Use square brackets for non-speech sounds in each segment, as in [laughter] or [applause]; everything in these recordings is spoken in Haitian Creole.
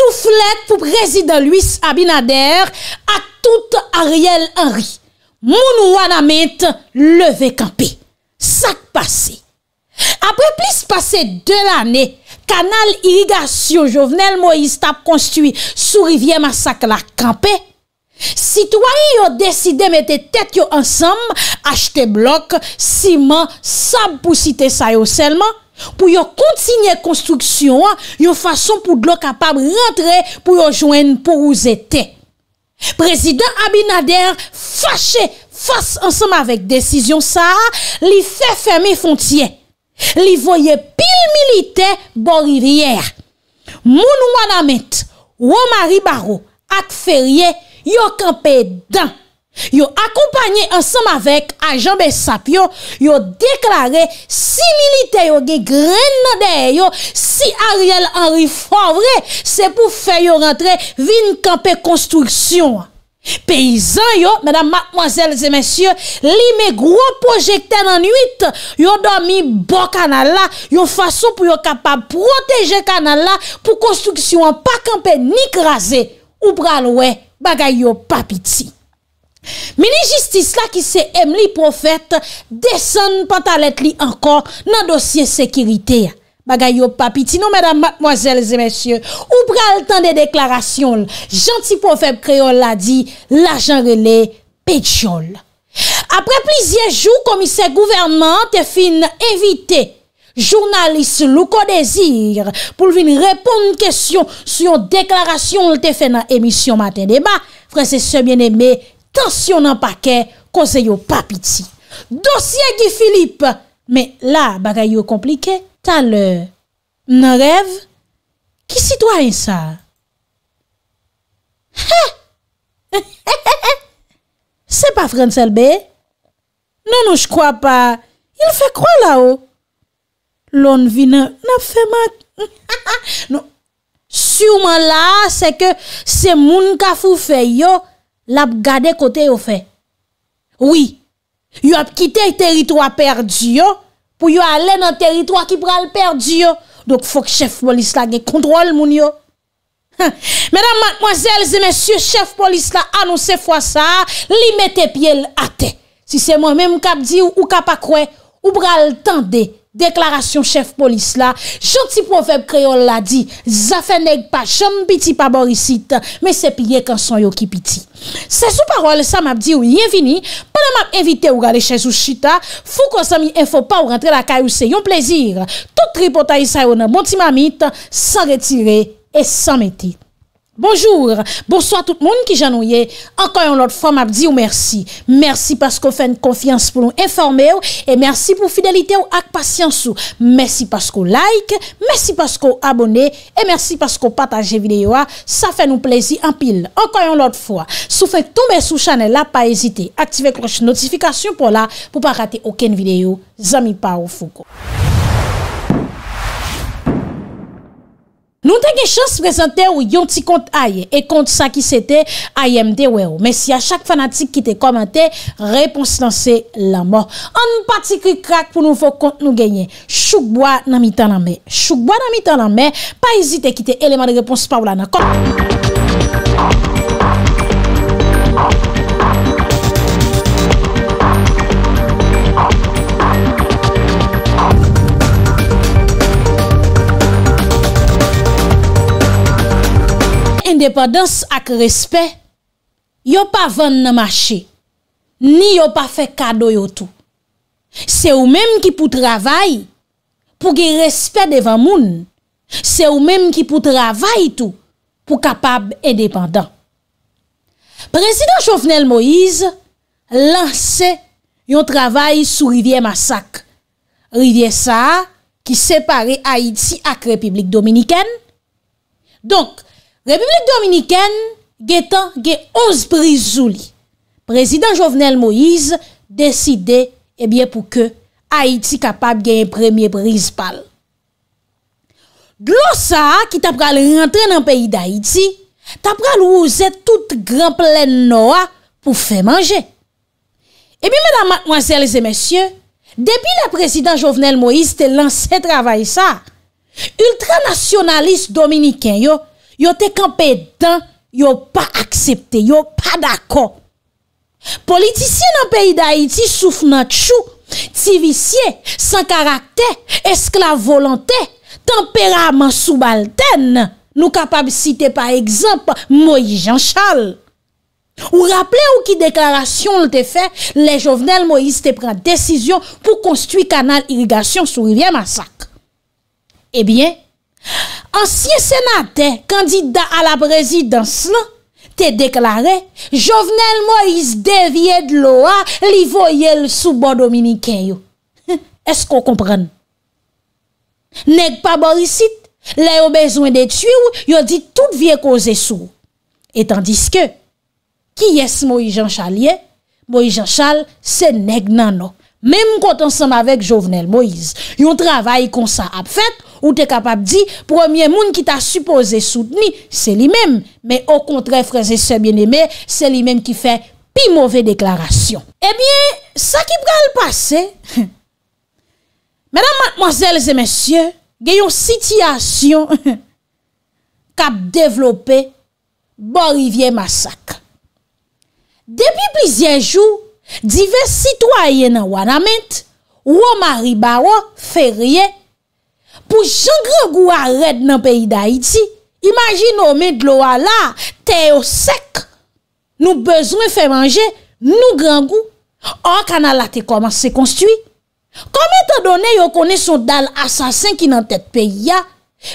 Sou flèk pou prezident Louis Abinader a tout Ariel Henry. Moun wana ment leve kampe. Sak pase. Apre plis pase de l'anè, kanal irrigasyon jovenel Moïse tap konstiwi sou rivye masak la kampe. Sitwari yo deside mette tet yo ansam, achte blok, siman, sab pou site sa yo selman. Pou yo kontinye konstruksyon, yo fason pou dlo kapab rentre pou yo jwen pou ou zete. Prezident Abinader fache, fache ansem avèk desisyon sa, li fè fè mè fontye. Li voye pil milite bon riviere. Moun wana met, wou maribaro ak ferye, yo kampe dan. Yo akompanyen ansam avek a Jean Bessap yo, yo deklare si milite yo ge gren nade yo, si Ariel Henri Favre se pou fe yo rentre vin kampe konstruksyon. Peyizan yo, mèdam, mèdam, mwazèl, zè mèsyè, li mè gro projekten anuit, yo do mi bo kanal la, yo fason pou yo kapab proteje kanal la pou konstruksyon pa kampe ni krasè ou pral wè bagay yo papiti. Meni jistis la ki se em li profet Desen patalet li ankor nan dosye sekirite Bagay yo papiti Non, mèdam, mwazèl, zè mèsyè Ou pral tan de deklarasyon Janti profet kreol la di La janre le pejol Apre plizye jou komise gouverman Te fin evite Jounalist lou ko dezir Poul vin repon n kèsyon Siyon deklarasyon l te fen nan emisyon Maten deba Fransè se mwen eme Tansyon nan pa kè, konseyo papiti. Dosye ki Filip. Me la, bagay yo komplike, ta lè. Nan rev, ki sitwa yon sa? Ha! He he [laughs] he he! Se pa frensel be? Nan nou jkwa pa, il fè kwa la o? Lon vi nan fè mat. Ha ha ha! Souman la, se ke se moun ka fè yo, la ap gade kote yo fe. Oui, yo ap kite y teritro a perdi yo, pou yo ale nan teritro a ki pral perdi yo, dok fok chef polis la gen kontrol moun yo. Mèdam matmozèl, zè mèsyè, chef polis la anonsè fwa sa, li mette pie l'ate. Si se mèm mou kap di ou kap akwe, ou pral tende. Deklarasyon chef polis la, janti profep kreol la di, zafen neg pa jom piti pa borisit, me sepye kan son yo ki piti. Se sou parol sa map di ou yevini, panan map evite ou gade che sou chita, fou konsami enfo pa ou rentre la kay ou se yon plezir. Tout ripota yi sa yon bon ti mamit, san retire e san meti. Bonjour, bonsoit tout moun ki janou ye. Enkoyon lot fwa mab di ou mersi. Mersi paskou fèn konfians pou nou informe ou. E mersi pou fidelite ou ak pasyans ou. Mersi paskou like, mersi paskou abone. E mersi paskou pataje videyo a. Sa fè nou plezi anpil. Enkoyon lot fwa. Sou fè tou mè sou chanel la pa ezite. Aktive kloche notifikasyon pou la. Pou pa rate oken videyo. Zami pa ou foko. Nou te gen chans prezante ou yon ti kont aye E kont sa ki sete, aye mde we ou Men si a oh. chak fanatik ki te komente Reponsi lan se la mo An pati ki krak pou nou fok kont nou genye Choukboa nan mi tan la me Choukboa nan mi tan la me Pa ezite ki te eleman de reponsi pa ou la nan KONTENCYON independans ak respet, yo pa vande na mashe, ni yo pa fe kado yo tou. Se ou menm ki pou travay, pou ge respet devan moun, se ou menm ki pou travay tou, pou kapab independan. Prezident Chofnel Moïse, lanse yon travay sou Rivier Massac, Rivier Saha, ki separe Haïti ak Republik Dominikèn. Donk, Republik Dominikèn ge tan ge 11 bris zoulis. Prezident Jovenel Moïse deside e eh bie pou ke Haïti kapab ge yon premier bris pal. Glosa ki ta pral rentren nan peyi da Haïti, ta pral ouze tout grand plen Noah pou fè manje. E eh bie, mèdame, mwazèles e mèsyè, depi la prezident Jovenel Moïse te lansè travay sa, ultranasyonalist Dominikèn yo yo te kampe dan, yo pa aksepte, yo pa dako. Politisye nan peyi da iti, souf nan tchou, tivisye, san karakter, eskla volante, tempera man sou balten, nou kapab site par ekzamp, Moïse Jean Charles. Ou rappele ou ki deklarasyon lte fe, le jovenel Moïse te prena desisyon pou konstwi kanal irrigasyon sou rivye masak. Ebyen, eh Ansiye senate, kandida a la prezidans nan Te deklare, Jovenel Moïse devye d'lo a Li voyel soubo dominiken yo [laughs] Esko kompren? Neg pa borisit, le yo bezwen de tsyou Yo di tout vie koze sou Etan diske, ki yes Moïse Jean Chalier? Moïse Jean Chal se neg nan no Mem kontan san avek Jovenel Moïse Yon travay kon sa ap fet Ou te kapap di, premier moun ki ta suppose souteni, se li mem, men o kontre freze se bieneme, se li mem ki fe pi mouve deklarasyon. Ebyen, eh sa ki pral pase, [laughs] menan matmazelze mensyen, genyon sityasyon, kap [laughs] devlope, borivye masak. Depi plizien jou, dive sitwayen an wanament, ou o mari baro fe rye, pou jengre gwa red nan peyi da iti, imajin nou men dlo wala, te yo sek, nou bezwen fe manje, nou gran gwo, an kanal la te koman se konstwi. Kome te done yo kone sou dal asasen ki nan tet peyi ya,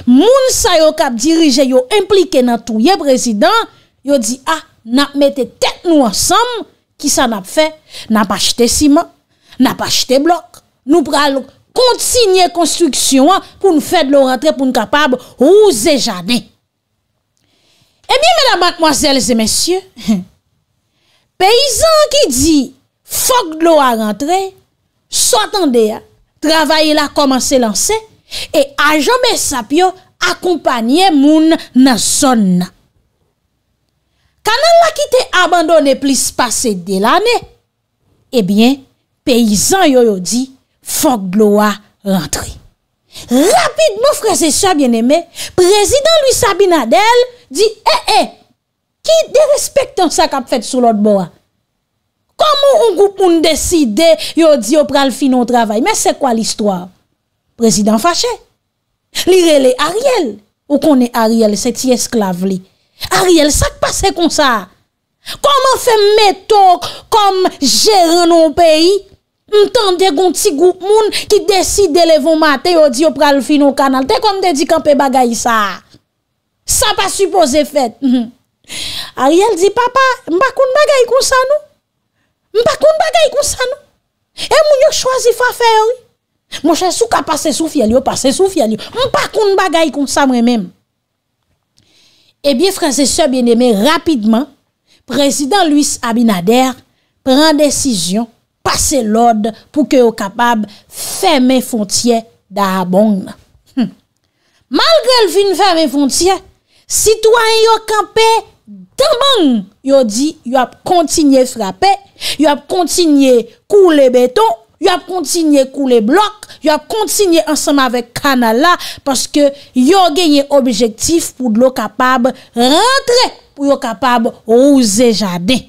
moun sa yo kap dirije yo implike nan touye prezident, yo di, ah, nap mette tek nou ansam, ki sa nap fe, nap achete siman, nap achete blok, nou pralouk, kontinye konstriksyon pou nou fèd lò rentre pou nou kapab ouze janen. Ebyen, mèdame, mwazèl, zè mèsyè, peyizan ki di fok lò a rentre, sotande, travaye la komanse lanse, e a jome sapyo akompanyen moun nan son nan. Kanan la ki te abandone plis pase de lanen, ebyen, eh peyizan yo yo di, Fok glo a rentre. Rapid mou freze sa, bien eme, prezident Louis Sabinadel di, eh, eh, ki de respekte an sa kap fet sou lot bo a? Komo un goupoun deside yo di yo pral finon travay? Men se kwa l'histoire? Prezident fache. Lire le Ariel. Ou konen Ariel, se ti esklave li? Ariel, sa k'pase kon sa? Koman fe meto kom jere non peyi? m tan de goun ti goun moun ki desi de levon ma, te yo di yo pral finon kanal, te kon de di kanpe bagay sa. Sa pa suppose fet. Mhm. A riel di, papa, m bakoun bagay kon sa nou? M bakoun bagay kon sa nou? E moun yo chwazi fa fe ori? Mwen chen sou ka pase sou fye liyo, pase sou fye liyo. M bakoun bagay kon sa mwen menm. E eh biye franse se bieneme rapidman, prezident Louis Abinader pren desisyon pase lode pou ke yo kapab fèmè fontyè da abong. Malge el fin fèmè fontyè, sitwany yo kampe tabong, yo di yo ap kontinye frape, yo ap kontinye koule beton, yo ap kontinye koule blok, yo ap kontinye ansama vek kanala paske yo genye objektif pou lo kapab rentre pou yo kapab ouze jade.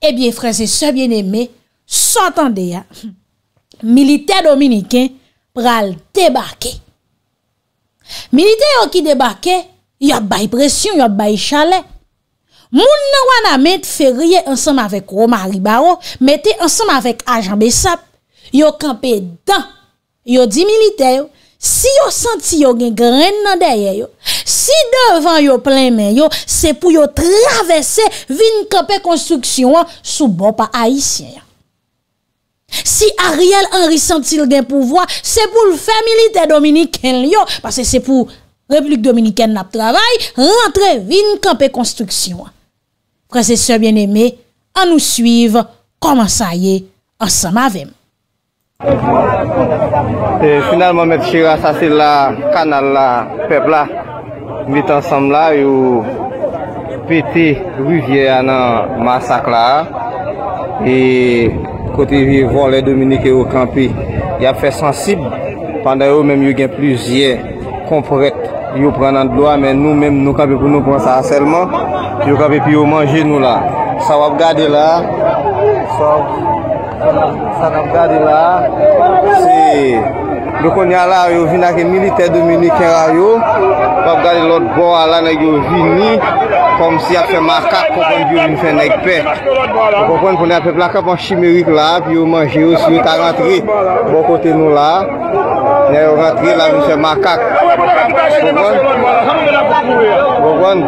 Ebyen eh franse sebyen eme, Santan de ya, milite dominiken pral tebake. Milite yo ki tebake, yo bay presyon, yo bay chalet. Moun nan wana met ferye ansanm avek Romari Baron, mette ansanm avek Ajan Besap, yo kampe dan, yo di milite yo, si yo santi yo gen gren nan deye yo, si devan yo plen men yo, se pou yo travese vin kampe konstruksyon sou bo pa aisyen ya. Si Ariel Henry sentil gen pouvoi Se pou l'fèmilite Dominiken yo Pase se pou Republik Dominiken Nap travay Rantre vin kampè konstruksyon Prese se bien eme An nou suiv Koman sa ye ansama vem Finalman met chira Sa se la kanal la peb la Bit ansam la You piti Rivye anan masak la You Kote vi vo le dominike yo kampi. Yap fe sensib. Panday yo menm yo gen plizye. Konporet. Yo pranan doa menm nou menm nou kampi pou nou pransa aselman. Yo kampi pou yo manje nou la. Salab gade la. Salab gade la. Salab gade la. Bè kon yal a yo vin bon, a ke milite Dominik en a yo, wap gade lot bo ala nan yo vin ni, kom si a fe makak, pokon di ou li fe nek pe. Bè kon ponen a pe plaka pon shimerik la, pi ou manji ou si ou ta rentri, bò kote nou la, nen yo rentri la li fe makak. Bè kon? Bè kon?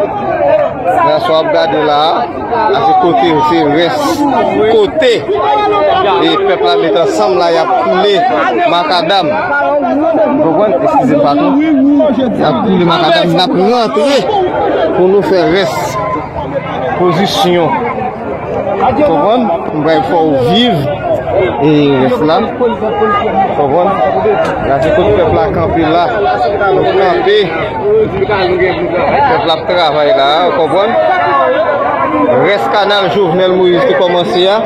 nan sou ap gade ou la a, a se kote ou se res kote e pep la letran sam la, ya pule makadam fokwen, eskize patou, ya pule makadam nan priyantou e, pou nou fe res pozisyon, fokwen, mwen fò ou vivi Mwenye, konpon, konpon, konpon, konpon, konpon. Gazi kout pepla kampi la, pepla kampi, pepla travay la, konpon. Reskanan jounel mou yus te komonsi ya.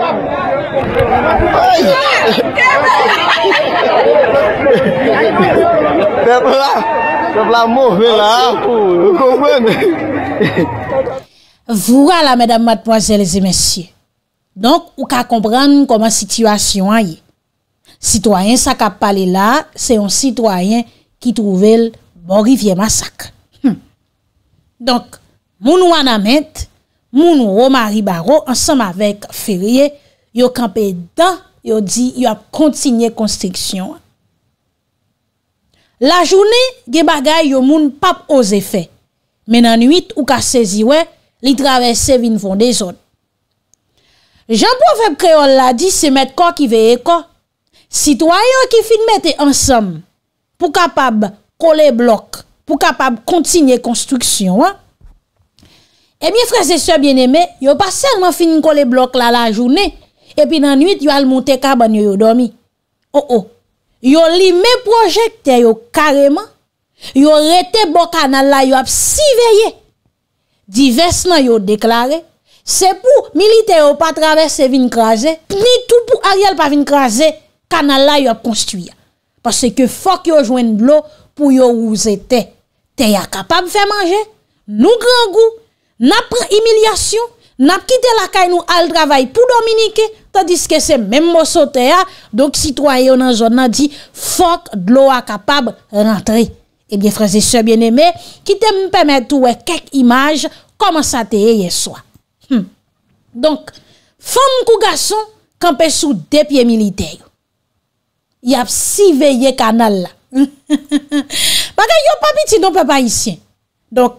Aye, aye, aye, aye, aye, aye, aye, aye, aye, aye, aye, aye. Pepla, pepla mou ve la, konpon. Vwala, mwenye, mwenye, mwenye, mwenye. Donk, ou ka kompran koman situasyon a ye. Citoyen sa ka pale la, se yon citoyen ki trouvel morivye bon masak. Hmm. Donk, moun wana ment, moun wou mari baro, ansanm avek ferye, yo kampe da, yo di, yo ap kontinye konstriksyon. La jounen ge bagay yo moun pap ose fe. Menanuit, ou ka seziwe, li travese vin von de zon. Jan profep kreol la di se met ko ki veye ko. Citoyen ki fin mette ansam pou kapab kole blok pou kapab kontinye konstruksyon. E miye eh frese se bieneme, yo paselman fin kole blok la la jounen. E pi nan nuit yo al monte kaban yo yo domi. Oh, oh. Yo li me projekte yo kareman. Yo rete bokan al la yo ap si veye. Diversman yo deklare. Se pou milite ou pa travesse vin kraze, ni tou pou alyal pa vin kraze, kanal la yo ap konstuye. Pase ke fok yo jwen blou pou yo ouze te. Te ya kapab fè manje, nou kran gou, nap imilyasyon, nap kite la kay nou al travay pou dominike, tandis ke se menm moso te ya, donk sitwayo nan zon nan di, fok blou a kapab rentre. Ebyen fransese bien eme, ki te mpèmè tou wè kek imaj, koman sa te ye soa. Donk, fom kou gason kampe sou depye militey yo. Yap si veye kanal la. Baga [laughs] yo papiti donk pe non, pa isyen. Donk,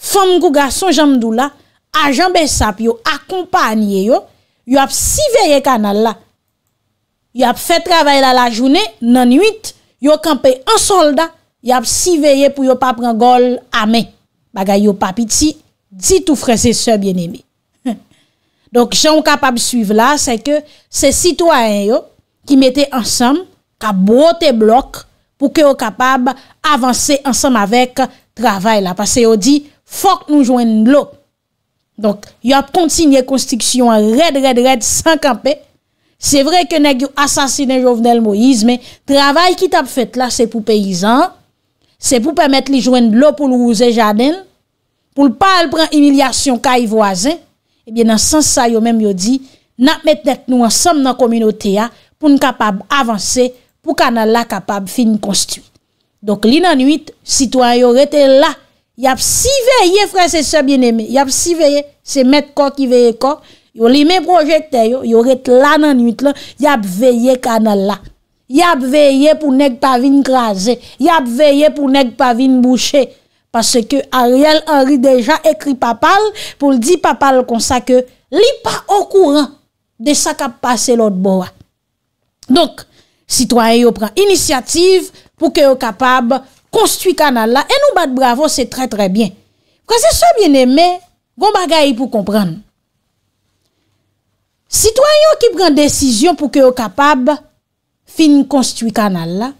fom kou gason janm dou la, ajanbe sap yo akompanyye yo, yo ap si veye kanal la. Yo ap fe travay la la jounen nan yuit, yo kampe an solda, yo ap si veye pou yo papren gol amen. Baga yo papiti, ditou frese se bien eme. Donk, chan ou kapab suive la, se ke se sitwaen yo ki mette ansam ka bote blok pou ke ou kapab avanse ansam avek travay la. Pase ou di, fok nou jwen lo. Donk, yo ap kontinye konstriksyon red, red, red, sankanpe. Se vre ke neg yo asasine jovenel Moïse, men travay ki tap fete la se pou peyizan, se pou pamet li jwen lo pou nou ouze jaden, pou l pa al pran emilyasyon ka y voazen. Ebyen eh nan sens sa yo menm yo di, nan met net nou ansam nan kominote ya, pou n kapab avanse, pou kanal la kapab fin konsti. Dok li nan 8, sitwa yo rete la, yap si veye fransese bieneme, yap si veye se met ko ki veye ko, yo li men projekte yo, yo rete la nan 8 la, yap veye kanal la, yap veye pou neg pa vin graze, yap veye pou neg pa vin boucher. Pase ke Ariel Henry deja ekri papal pou li di papal kon sa ke li pa okouran de sa kap pase lout bo a. Donk, sitwayo pran inisyative pou ke yo kapab konstwi kanal la. E nou bat bravo se tre tre bien. Kwa se so bien eme, gom bagayi pou kompran. Sitwayo ki pran desisyon pou ke yo kapab fin konstwi kanal la.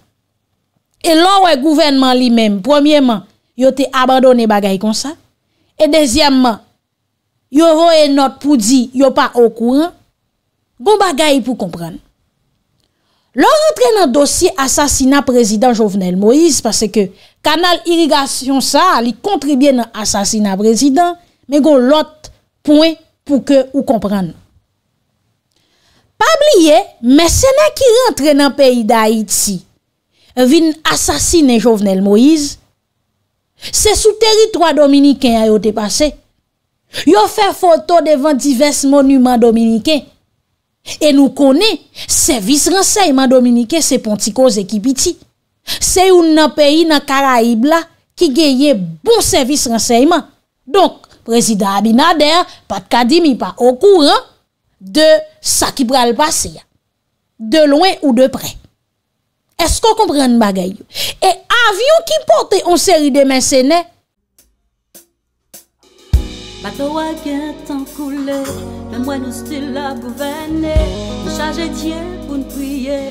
E lor ou e gouvenman li menm. Premierman. yo te abandone bagay kon sa. E dezyamman, yo roye not pou di, yo pa okouran, go bagay pou kompran. Lo rentre nan dosi asasina prezident Jovenel Moïse pase ke kanal irigasyon sa li kontribye nan asasina prezident me go lot pouen pou ke ou kompran. Pa bliye, me se ne ki rentre nan peyi da Haiti vin asasine Jovenel Moïse Se sou teritwa Dominiken a yo te pase, yo fe foto devan divers monument Dominiken. E nou kone, servis renseyman Dominiken se pon ti ko e zekipiti. Se yon nan peyi nan Karaib la ki geye bon servis renseyman. Donk, prezident Abinader, pat kadimi pa okouran de sa ki pral pase ya. De loin ou de prek. Est-ce qu'on comprend le bagaille? Et avion qui porte une série de mercenaires? Bateau à bien tant coulé, mais moi nous style la gouverner. Nous chargez Dieu pour nous prier,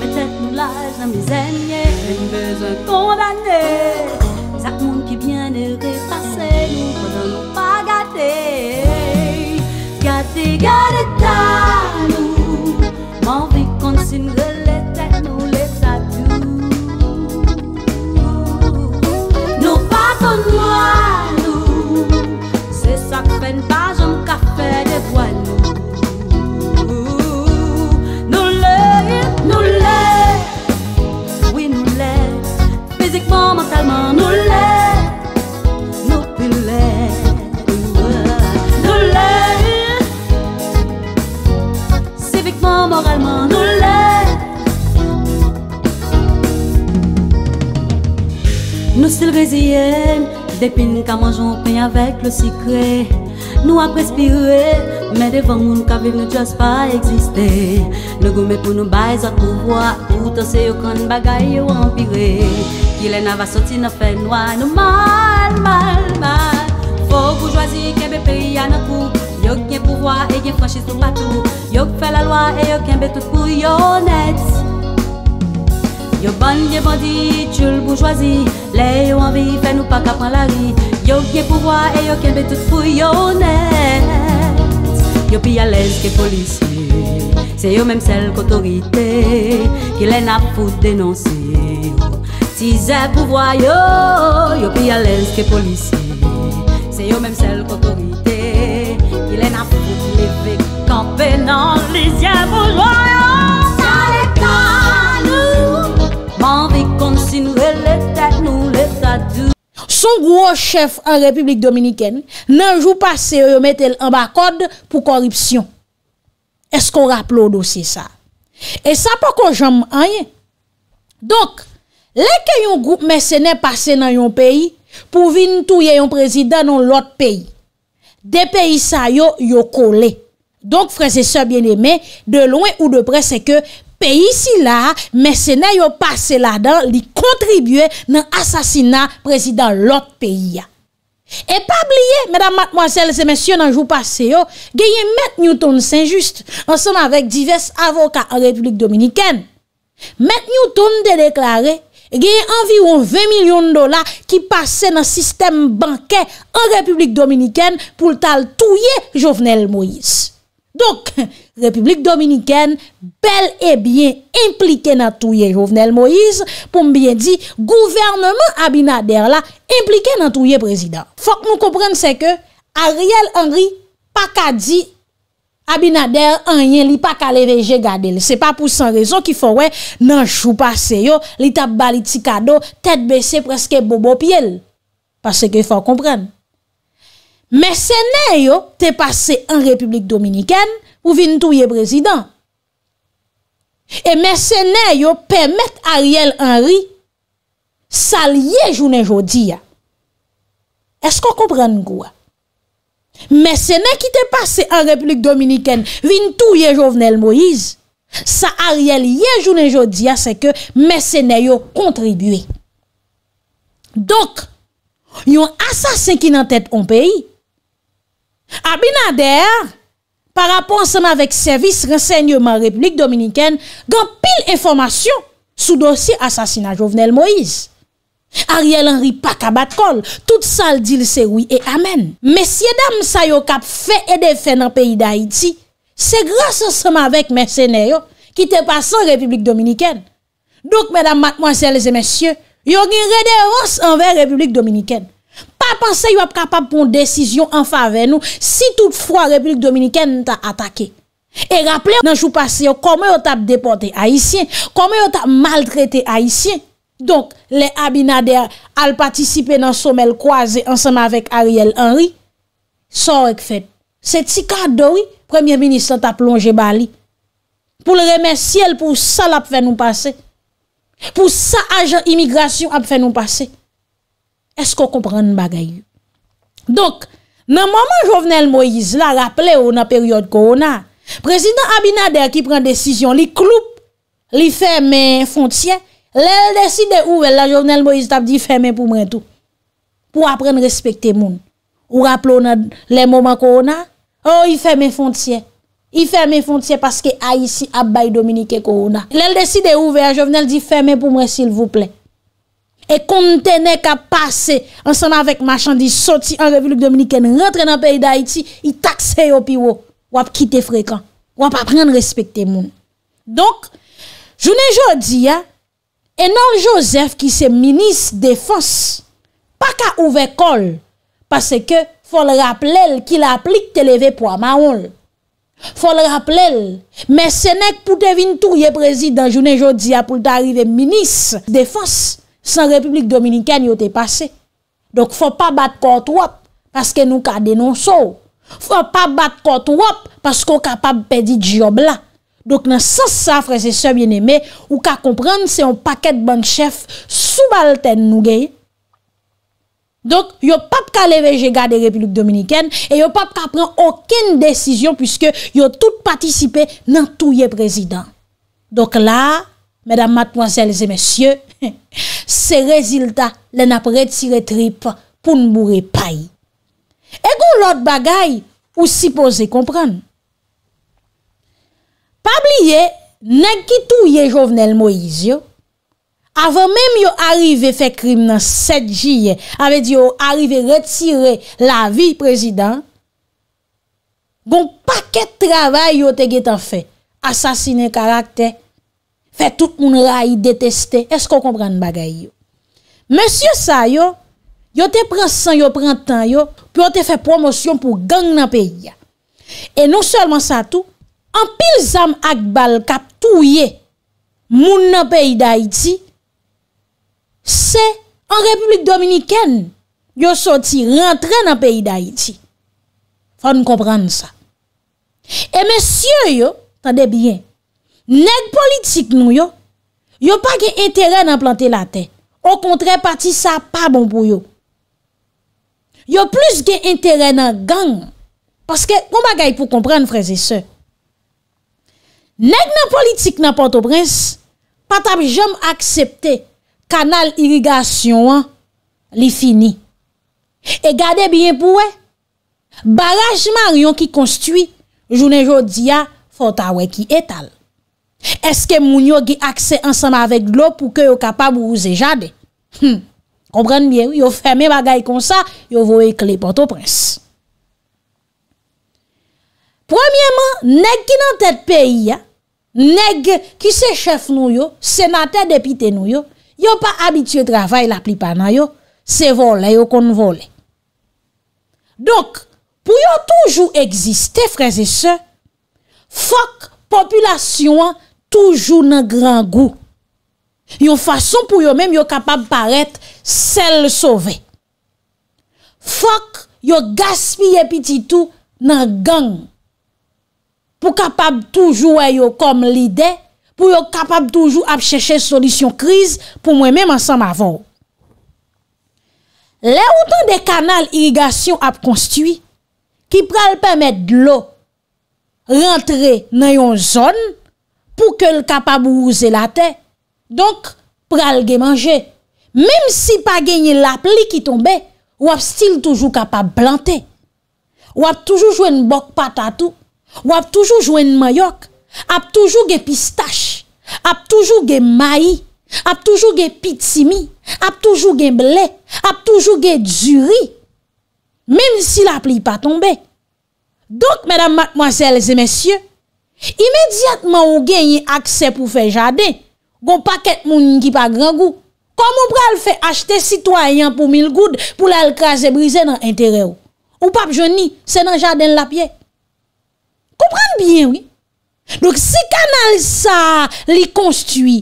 mais tête nous lâche dans mes en Et nous condamnés, ça monde qui bien heureux passé, nous ne nous pas gâter. Gâter, gâter. Depuis nous avons mangé un pain le secret. Nous avons perspirer Mais devant moun nous pas exister. just pa pour nous goume pou no à pouvoir pou yo Qu'il bagay avons empire Kilè sorti va sorti nan fait noir. Nous mal, mal, mal bourgeoisie a an Yo qui pouvoir franchise patou Yo fait la loi et yo kembe tout pour yo net Yo ban ye bandi, tchul bourgeoisie Les yo envie, fait nous pas qu'à la vie. Yo qui pouvoir et yo qui aime tout fouille honnête Yo plus à l'aise que policier C'est yo même celle qu'autorité Qui a à foutre dénoncer Si c'est pouvoir yo, yo plus à l'aise que policier C'est yo même celle qu'autorité Qui a à foutre lever Camper dans les diables bourgeois Man vi kon si nou e le tek nou le sa tou. Son gwo chef an Republik Dominiken, nan jou pase yo met el ambakod pou koripsyon. Es kon rap lodo si sa. E sa pa kon jom anye. Donk, leke yon gwo mese ne pase nan yon peyi, pou vin tou yon prezida nan lot peyi. De peyi sa yo, yo kole. Donk, freze se biene me, de loin ou de pre se ke, Pe isi la, mese na yo pase la dan li kontribue nan asasina prezident lot pe ya. E pa bliye, mèdam matmoasele se mèsyon nan jou pase yo, geye Met Newton Saint-Just ansan avèk divers avoka an Republik Dominikèn. Met Newton de deklare, geye anviron 20 milyon dola ki pase nan sistem bankè an Republik Dominikèn pou tal touye Jovenel Moïse. Dok, Republik Dominiken bel e bien implike nan touye jovenel Moïse pou mbyen di gouvernement Abinader la implike nan touye prezident. Fok nou komprenn se ke Ariel Henry pa ka di Abinader anyen li pa ka leveje gade li. Se pa pou san rezon ki fò wè nan chou pa se yo li tap bali ti kado, tèt bese preske bobo pi el. Pase ke fò komprenn. Mesene yo te pase an Republik Dominiken ou vintouye prezident. E mesene yo pemet Ariel Henry sal yejounen jodi ya. Esko koubren gwa? Mesene ki te pase an Republik Dominiken vintouye jovenel Moïse, sa Ariel yejounen jodi ya seke mesene yo kontribuye. Dok, yon asasen ki nan tet on peyi, A binader, pa rapon seman vek servis rinsenye man Republik Dominiken, gan pil informasyon sou dosi asasina Jovenel Moïse. Ariel Henry pak a bat kol, tout sal dil se woui e amen. Mesye dam sa yo kap fe e defen an peyi da Haiti, se grase seman vek mersenye yo ki te pasan Republik Dominiken. Dok, medan mat mwansyeleze mesye, yo gin rederos anve Republik Dominiken. Pense yo ap kapap pon desisyon an fa ven nou Si tout fwa Republik Dominikèn Nta atake E rappele nan jou pase yo Kome yo tap depote Haitien Kome yo tap maltrete Haitien Donk le abinader al patisipe Nan somel kwaze ansama vek Ariel Henry Son rek fed Se ti ka dori Premier Ministre tap longe bali Pou le remes ciel pou sa la ap fe nou pase Pou sa ajan Immigrasyon ap fe nou pase Esko kompren mbaga yu? Donk, nan mwaman Jovenel Moïse la, raple ou nan peryode korona, prezident Abinader ki pren desisyon, li kloup, li ferme fontye, lèl deside ouvel la Jovenel Moïse tap di, ferme pou mwen tou, pou apren respekte moun. Ou rapple ou nan le mwaman korona, ou oh, i ferme fontye, i ferme fontye paske a yisi abay dominike korona. Lèl deside ouvel la Jovenel di, ferme pou mwen sil vwoupley. E kon te ne ka pase an san avèk machan di soti an republik dominikèn rentre nan peyi da iti, i takse yo piwo, wap kite frekant, wap aprenne respekte moun. Donk, jounen jodi ya, enan Josef ki se minis defos, pa ka ouve kol, pase ke fol rappel el ki la aplik te leve po a maol. Fol rappel el, me se nek pou te vin tou ye prezident jounen jodi ya pou te arrive minis defos. san Republik Dominikèn yote pase. Donk fwa pa bat kont wop, paske nou ka denonsou. Fwa pa bat kont wop, paske nou ka pa pedi di job la. Donk nan sas sa freze se bieneme, ou ka komprend se yon paket bankchef sou balten nou gey. Donk, yon pap ka leve jega de Republik Dominikèn, e yon pap ka pren oken desisyon pwiske yon tout patisipe nan touye prezident. Donk la, medan matpwanselze mesye, he he he, Se rezilta le nap retire trip pou nou moure pay. E goun lot bagay ou sipose kompran. Pabliye, neg kitouye jovenel Moizio, avon menm yo arrive fe krim nan 7jiye, aved yo arrive retire la vi prezident, goun paket travay yo te getan fe, asasine karakter, Fè tout moun ray deteste. Esko kompran bagay yo? Mèsyo sa yo, yo te pren san, yo pren tan yo, pou yo te fè promosyon pou gang nan peyi ya. E nou solman sa tou, an pil zam ak bal kap touye moun nan peyi da iti, se an Republik Dominikèn yo soti rentre nan peyi da iti. Fè moun kompran sa. E mèsyo yo, tade bien, Nèk politik nou yo, yo pa gen interè nan plante la tè. Ou kontre pati sa pa bon pou yo. Yo plus gen interè nan gang. Paske koma bon gay pou kompren freze se. Nèk nan politik nan Port-au-Prince, patap jom aksepte kanal irrigasyon an li fini. E gade bien pou we, barajman yon ki konstwi, jounen jodiya, fonta we ki etal. eske moun yo ge akse ansanm avek lo pou ke yo kapab ou ouze jade. Hmm. Komprende bien, yo ferme bagay kon sa, yo vou e kle poto prens. Premyeman, neg ki nan tete peyi ya, neg ki se chef nou yo, senate depite nou yo, yo pa abitye travay la plipana yo, se vole yo kon vole. Donk, pou yo toujou egziste, freze se, fok populasyon an, Toujou nan gran gou. Yon fason pou yo mem yo kapab paret sel sove. Fok yo gaspye pititou nan gang. Pou kapab toujou a yo kom lide. Pou yo kapab toujou ap chèche solisyon kriz pou mwen mem ansan ma vò. Le ou tan de kanal irrigasyon ap konstiwi. Ki pral pèmèd lo rentre nan yon zon. pou ke l kapab ouze la te. Donk, pral ge manje. Mem si pa genye la pli ki tombe, wap stil toujou kapab blante. Wap toujou jwen bok patatu, wap toujou jwen mayok, ap toujou ge pistache, ap toujou ge mayi, ap toujou ge pitsimi, ap toujou ge ble, ap toujou ge dzuri. Mem si la pli pa tombe. Donk, mèdam matmoazèl zè mèsyè, Imediatman ou gen yi akse pou fe jaden Gon paket moun yi ki pa gran gou Kon moun pral fe achte sitwayan pou mil goud Pou lal kras e brize nan entere ou Ou pap joni se nan jaden la pie Koupran bien ou Dok si kanal sa li konstui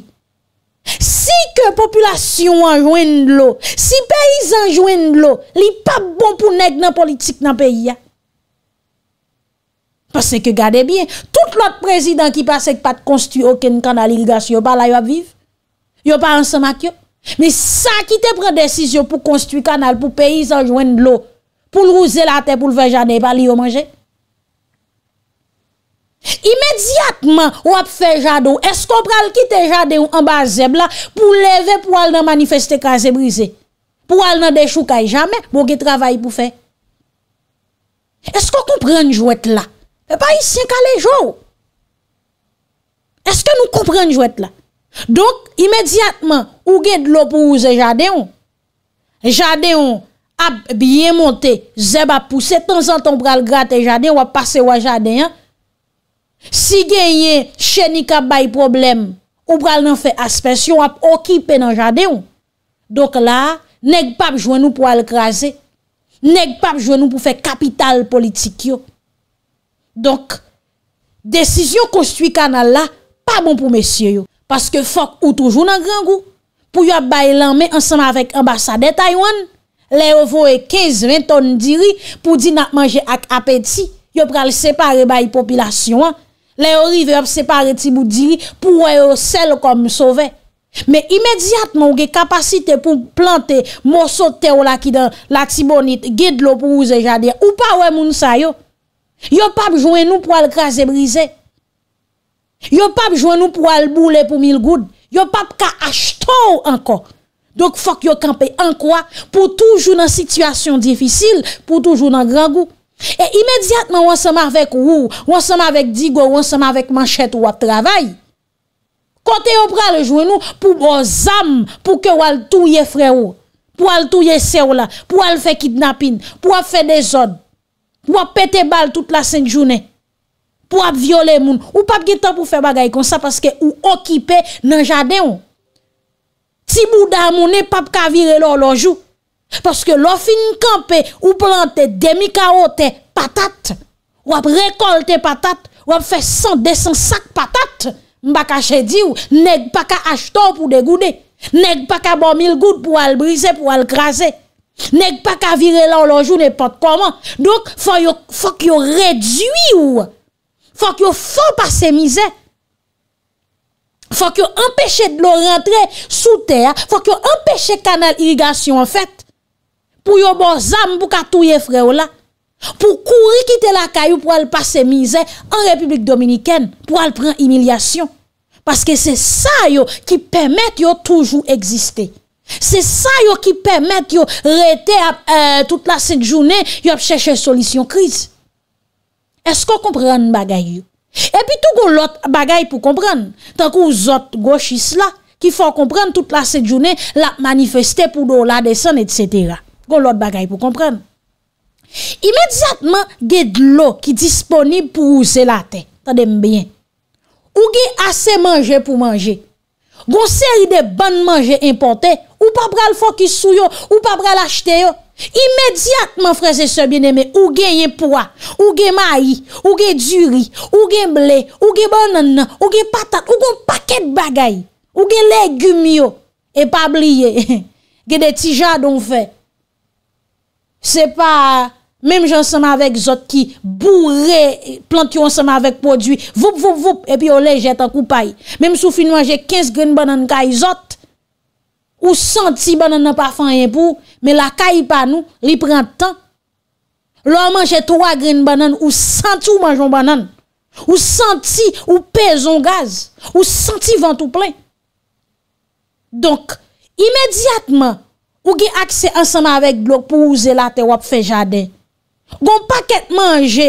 Si ke populasyon anjwen lo Si peyiz anjwen lo Li pap bon pou neg nan politik nan peyi ya Pasek yo gade bien. Tout l'ot prezidant ki pasek pa te konstu oken kanal il gas, yo pa la yo ap viv. Yo pa ansan mak yo. Me sa ki te pren desisyon pou konstu kanal pou peyizan jwen blou. Pou l'rouze la te pou l'vejade e pa li yo manje. Imediatman ou ap fejado, esko pral ki te jade ou ambazem la pou leve pou al nan manifeste kan zemrize. Pou al nan dechou kaj jamen bon, pou ki travaye pou fe. Esko kou pren jou et la E pa yi sien ka lejou. Eske nou kouprenj wet la? Donk, imediatman, ou gen lopouze jadeon, jadeon ap biye monte, zeb ap puse, tan zan ton pral grat e jadeon, wap pase wajadeyan. Si gen yen chenika bay problem, ou pral nan fe aspensyon, wap okipe nan jadeon. Donk la, neg pap jwen nou pou al krasi, neg pap jwen nou pou fe kapital politik yo. Donk, desisyon konstuit kanal la, pa bon pou mesye yo. Paske fok ou toujou nan grangou. Pou yo ap baye lanme ansama vek ambasade Taywan. Le yo voe 15-20 ton diri pou di nan manje ak apeti. Yo pral separe baye populasyon. Le yo rive ap separe ti mou diri pou wè yo sel kom sove. Me imediatman ou ge kapasite pou plante moso te ou laki dan lati bonit, gid lo pou ouze jade. Ou pa wè moun sa yo. Yo pap jwen nou pou al graze brize. Yo pap jwen nou pou al boule pou mil goud. Yo pap ka ashtou anko. Dok fok yo kampe anko a. Pou toujou nan situasyon difisil. Pou toujou nan gran goup. E imediatman wansama avek wou. Wansama avek digou. Wansama avek manchet wap travay. Kote yo pral jwen nou pou bo zam. Pou ke wal touye fre ou. Pou wal touye se ou la. Pou wal fe kidnapin. Pou wal fe de zon. Wap pete bal tout la senk jounen. Wap viole moun. Ou pap gitan pou fe bagay kon sa paske ou okipe nan jadeon. Ti mouda mounen pap ka vire lor lojou. Paske lo fin kante ou plante demi kaote patate. Wap rekolte patate. Wap fe 100-200 sak patate. Mbakache di ou, neg paka ashton pou degounen. Neg paka bomil gout pou al brise pou al krasen. Nèk pa ka vire la ou lojou, nèk pa te koman Donk fòk yo redjwi ou Fòk yo fòk pa se mizè Fòk yo empèche de lo rentre sou ter Fòk yo empèche kanal irrigasyon an fèt Pou yo bon zam pou katouye fre ou la Pou kouri kite la kayou pou al pa se mizè An Republik Dominikèn pou al pren emilyasyon Paske se sa yo ki pèmèt yo toujou egzistè Se sa yo ki pemet yo rete euh, a tout la set jounen yo ap seche solisyon kriz Esko kompren bagay yo? E pi tou kon lot bagay pou kompren Tan ko ou zot gwochis la Ki fwa kompren tout la set jounen la manifeste pou do la desen etc Kon lot bagay pou kompren Imediatman ge dlo ki disponib pou ou se late Tan dem bien Ou ge ase manje pou manje Gon se yi de ban manje impote, ou pa pral fok yi sou yo, ou pa pral achete yo, imediatman freze se bineme, ou gen yin pwa, ou gen mayi, ou gen djuri, ou gen ble, ou gen bonan nan, ou gen patat, ou gen paket bagay, ou gen legum yo, e pa bliye, gen de tijan don fe. Se pa... Mem jan seman avèk zot ki bourè plant yon seman avèk podwi, voup voup voup, epi o le jèt an koupay. Mem sou fin wajè 15 green banan kaj zot, ou 100 ti banan nan pa fanyen pou, men la kaj panou, li pren tan. Lò manjè 3 green banan, ou 100 ti ou manjoun banan. Ou 100 ti ou pezon gaz, ou 100 ti vantou plè. Donk, imediatman, ou gen akse an seman avèk blok pou ou zè la te wap fe jadey. Gon paket manje,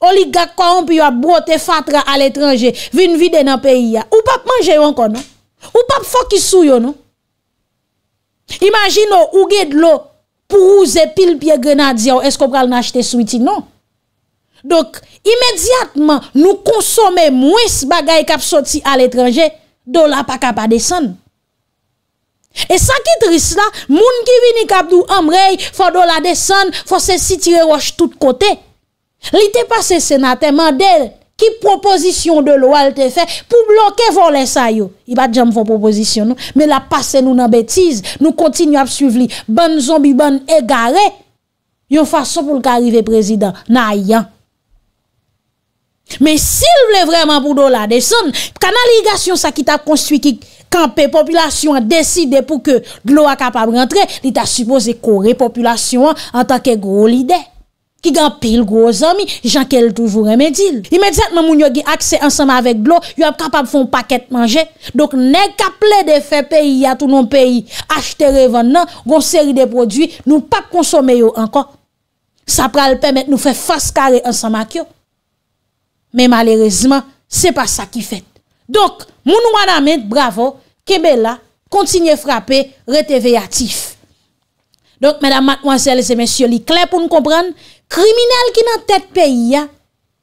o li gag kwa an pi yo ap brote fatra al etranje, vin vide nan peyi ya. Ou pap manje yo anko nou? Ou pap fok isou yo non? nou? Imagino, ou ged lo pou ou zepil piye grenadze yo, esko pral nan achete sou iti nou? Dok, imediatman nou konsome mwis bagay kap soti al etranje, do la pa kap adesan. E sa ki tris la, moun ki vini kabdou amrey, fwa do la desen, fwa se sitire waj tout kote. Li te pase senate mandel, ki proposition de lo al te fe pou bloke volen sa yo. I bat jam fwa proposition nou, me la pase nou nan betiz, nou kontinu ap suiv li. Ban zombi ban egare, yon fwa so pou lka arrive prezident, na ayan. Men sil vle vreman pou do la deson, kanan ligasyon sa ki tap konstwi ki kanpe populasyon an deside pou ke glo a kapab rentre, li ta supose kore populasyon an tanke gro lide. Ki ganpe il gro zomi, jankel toujou remedil. Imediatman mounyo ki akse ansama vek glo, yo ap kapab fon paket manje. Dok ne kaple de fe peyi a tou non peyi, achte revan non, nan, gon seri de prodwi, nou pap konsome yo ankon. Sa pral pemet nou fe faskare ansama kyo. mais malheureusement, ce n'est pas ça qui fait. Donc, mon Madame, bravo, Kebela, continuez à frapper, restez veillatifs. Donc, mesdames, mademoiselles et messieurs, les clés pour nous comprendre, criminels qui dans tête pays,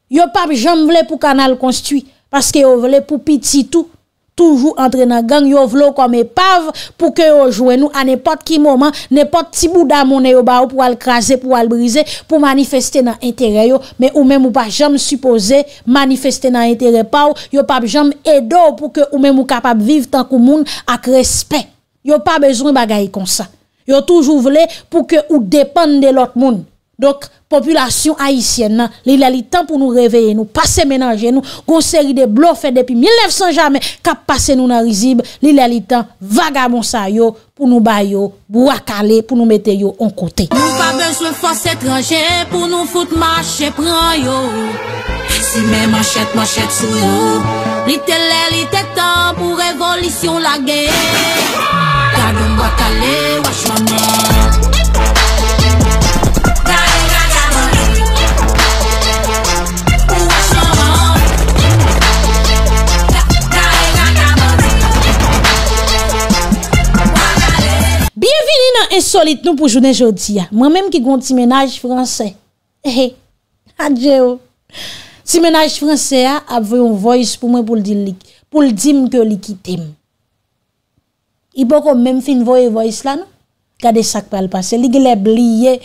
yo pas jamais pour canal construit, parce que vous voulez pour petit tout, Toujou entre nan gang, yo vlo kome pav pou ke yo jwennou anepot ki mouman, anepot ti bouda mounen yo bav pou al krasen, pou al brisen, pou manifesten nan entere yo, men ou men mou pa jem supose manifesten nan entere pav, yo pab jem edo pou ke ou men mou kapab vive tankou moun ak respen. Yo pab bezoun bagay kon sa. Yo toujou vle pou ke ou depan de lot moun. Dok, populasyon haisyen nan Li lalitan pou nou reveye nou Pase menanje nou Gon seri de blofè depi 1900 jamè Kap pase nou nan rizib Li lalitan vagabonsa yo Pou nou bayo, bou akale Pou nou mette yo on kote Nou pa bej le fos etranje Pou nou foute machè pran yo Kasi men machèt machèt sou yo Li tè lè, li tè tan Pou revolisyon la gen Kaboun wakale, wachwana Mwen solit nou pou jounen jodi ya. Mwen menm ki kon ti menaj franse. Eh, he eh. he. Ha dje yo. Ti menaj franse ya. A vwe yon voice pou mwen pou l di l lik. Pou l di m ke lik itim. I pou kon menm fin vwe yon voice la nou. Kade sak pa l pase. Lig le bliye.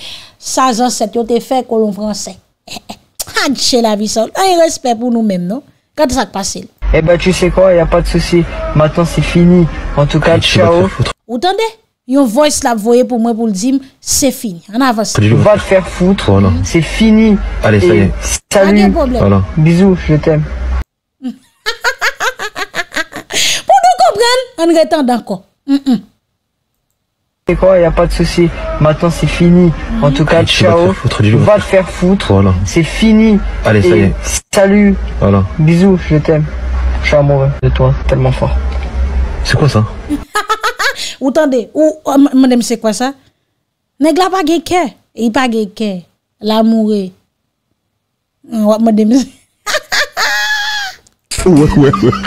Sazan set yo te fe kolon franse. Eh, he he. Ha dje la visan. Non? A yon respect pou nou menm nou. Kade sak pase. E ba tu se kwa. Ya pa t'sousi. Matan se fini. En tout ka tchao. Ou tande? Yon voice l'a voyez pour moi pour le dire, c'est fini. On avance. Va te faire foutre. Voilà. C'est fini. Allez, ça y est. Salut. Pas de voilà. Bisous, je t'aime. [laughs] pour nous comprendre, on retend d'accord. Mm -mm. C'est quoi, il a pas de souci. Maintenant, c'est fini. En tout cas, ciao. ciao. Va te faire foutre. Voilà. C'est fini. Allez, ça y est. Salut. Voilà. Bisous, je t'aime. Je suis amoureux de toi, tellement fort. C'est quoi ça [laughs] Ou tande, ou, oh, madame, c'est quoi ça? n'est la pas gen cœur, il pas gen cœur. L'amour est. [laughs]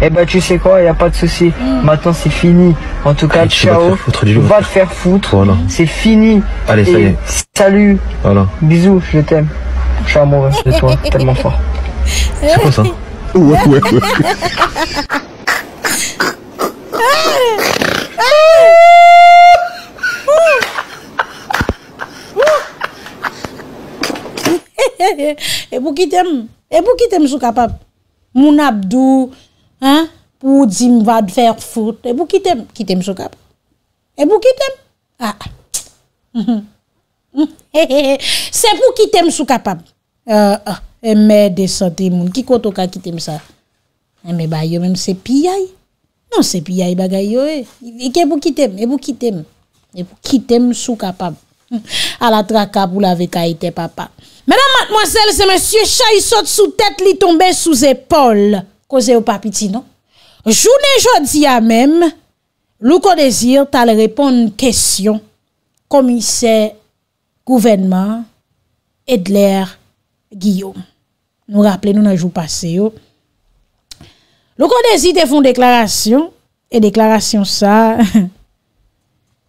Eh ben tu sais quoi, y a pas de souci. Mm. Maintenant c'est fini. En tout cas, ciao. Va te faire foutre. C'est fini. Allez, ça y est. Salut. Voilà. Bisous, je t'aime. Je suis amoureux de toi, [laughs] tellement fort. C'est quoi ça Ouais, ouais, ouais. vous [laughs] qui t'aimez, et vous qui t'aimez, je sou capable. Mon abdou, hein, dire di m vad faire foot, et pou qui t'aime, ki je sou capable. Et pou qui tem, ah, [laughs] Se pou kitem sou kapab E me de sante moun Ki koto ka kitem sa E me bayo men se piyay Non se piyay bagay yo e E ke pou kitem E pou kitem sou kapab A la traka pou lave kaite papa Menan matmoazel se monsie Chay sot sou tet li tombe sou zepol Koze ou papiti non Jounen jodi ya men Lou kon de zir Ta le repon n kestyon Komisè Gouvernement, Edler, Guillaume. Nou rappele nou nan jou pase yo. Lou konde zi te fon deklarasyon, e deklarasyon sa,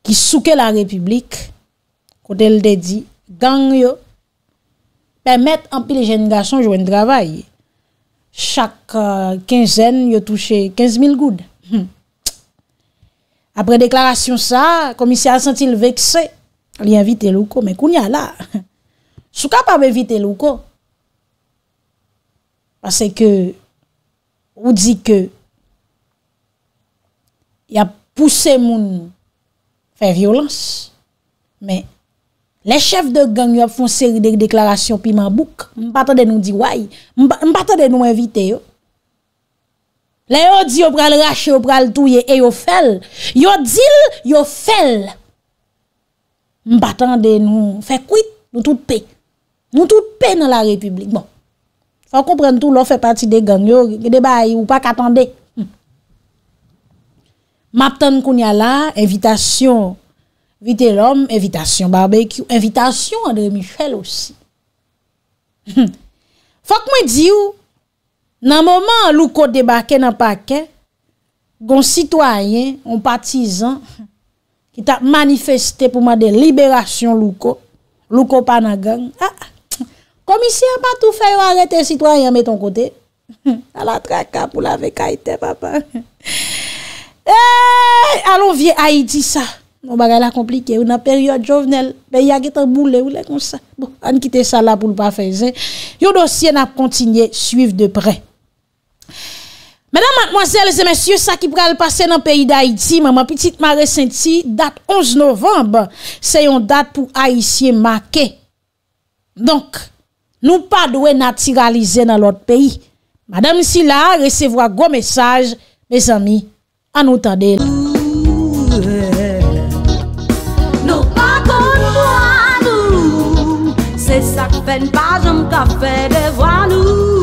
ki souke la republik, konde el de di, gang yo, pèmète anpil genigasyon jwen dravay. Chak kinzen euh, yo touche 15 mil goud. [laughs] Apre deklarasyon sa, komisyal sentil vekse, li invite lou ko, men koun ya la, [laughs] sou kap ap evite lou ko, pase ke, ou di ke, ya pousse moun, fey violans, men, le chef de gang, yon fon seri de deklarasyon, pi mabouk, mbate de nou di waye, mbate de nou evite yo, le yo di yo pral rache, yo pral touye, e yo fel, yo dil, yo fel, m patande nou fè kwit nou tout pè. Nou tout pè nan la republik. Bon, fòk m pren tout lò fè pati de ganglò, gè debay ou pa katande. Hm. Maptan koun yala, evitasyon, vite l'om, evitasyon barbeky, evitasyon André Michel osi. Hm. Fòk mwen di ou, nan moman lou kote debake nan pake, goun sitwayen, goun patizan, I ta manifeste pou man de liberasyon louko. Louko panagang. Komisi ah, an pa tou fè ou arre te sitwanyan me ton kote. [laughs] [laughs] Eh, a la traka pou la vekaitè papa. Alon vie a yi di sa. Mou bagay la komplike. Ou na peryode jovenel. Pe yag etan boule ou bon, le konsa. An kite sa la pou l'pa fè zè. Yo dosye nap kontinye suiv de prey. Madame, mademoiselles et messieurs, ça qui pourrait le passer dans le pays d'Haïti, ma petite, ma récente-ci, date 11 novembre, c'est une date pour Haïti et Marke. Donc, nous ne pouvons pas naturaliser dans l'autre pays. Madame, ici-là, recevons un gros message, mes amis, à notre adèle. Nous ne pouvons pas nous voir, c'est ça qui fait une page en café devant nous.